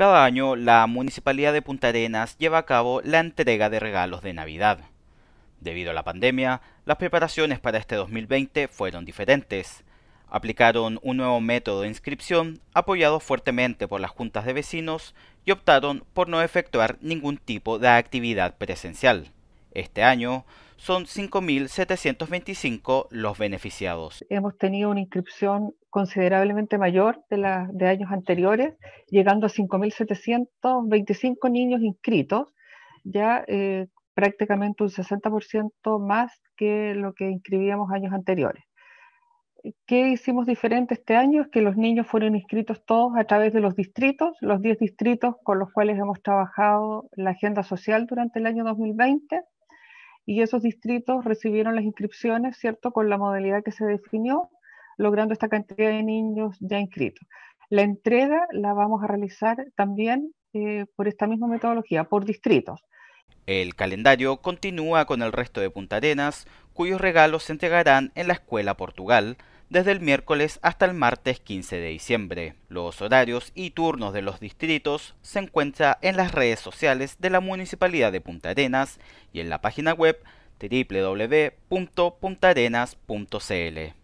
Cada año, la Municipalidad de Punta Arenas lleva a cabo la entrega de regalos de Navidad. Debido a la pandemia, las preparaciones para este 2020 fueron diferentes. Aplicaron un nuevo método de inscripción apoyado fuertemente por las juntas de vecinos y optaron por no efectuar ningún tipo de actividad presencial. Este año son 5.725 los beneficiados. Hemos tenido una inscripción considerablemente mayor de, la, de años anteriores, llegando a 5.725 niños inscritos, ya eh, prácticamente un 60% más que lo que inscribíamos años anteriores. ¿Qué hicimos diferente este año? Es que los niños fueron inscritos todos a través de los distritos, los 10 distritos con los cuales hemos trabajado la agenda social durante el año 2020 y esos distritos recibieron las inscripciones, ¿cierto?, con la modalidad que se definió, logrando esta cantidad de niños ya inscritos. La entrega la vamos a realizar también eh, por esta misma metodología, por distritos. El calendario continúa con el resto de Punta Arenas, cuyos regalos se entregarán en la Escuela Portugal, desde el miércoles hasta el martes 15 de diciembre. Los horarios y turnos de los distritos se encuentran en las redes sociales de la Municipalidad de Punta Arenas y en la página web www.puntarenas.cl.